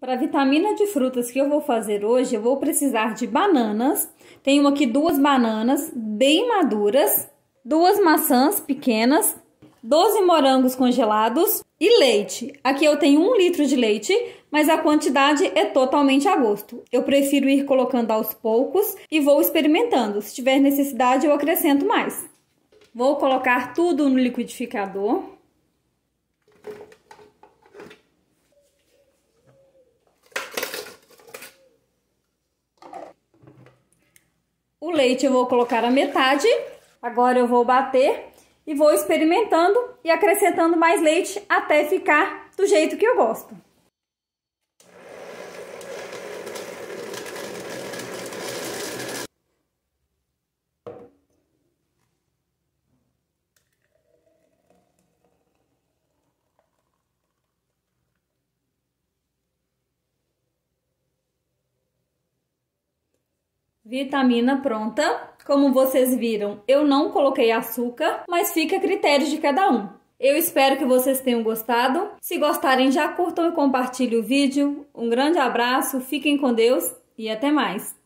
Para a vitamina de frutas que eu vou fazer hoje, eu vou precisar de bananas. Tenho aqui duas bananas bem maduras, duas maçãs pequenas, 12 morangos congelados e leite. Aqui eu tenho um litro de leite, mas a quantidade é totalmente a gosto. Eu prefiro ir colocando aos poucos e vou experimentando. Se tiver necessidade, eu acrescento mais. Vou colocar tudo no liquidificador. O leite eu vou colocar a metade. Agora eu vou bater e vou experimentando e acrescentando mais leite até ficar do jeito que eu gosto. Vitamina pronta. Como vocês viram, eu não coloquei açúcar, mas fica a critério de cada um. Eu espero que vocês tenham gostado. Se gostarem, já curtam e compartilhem o vídeo. Um grande abraço, fiquem com Deus e até mais!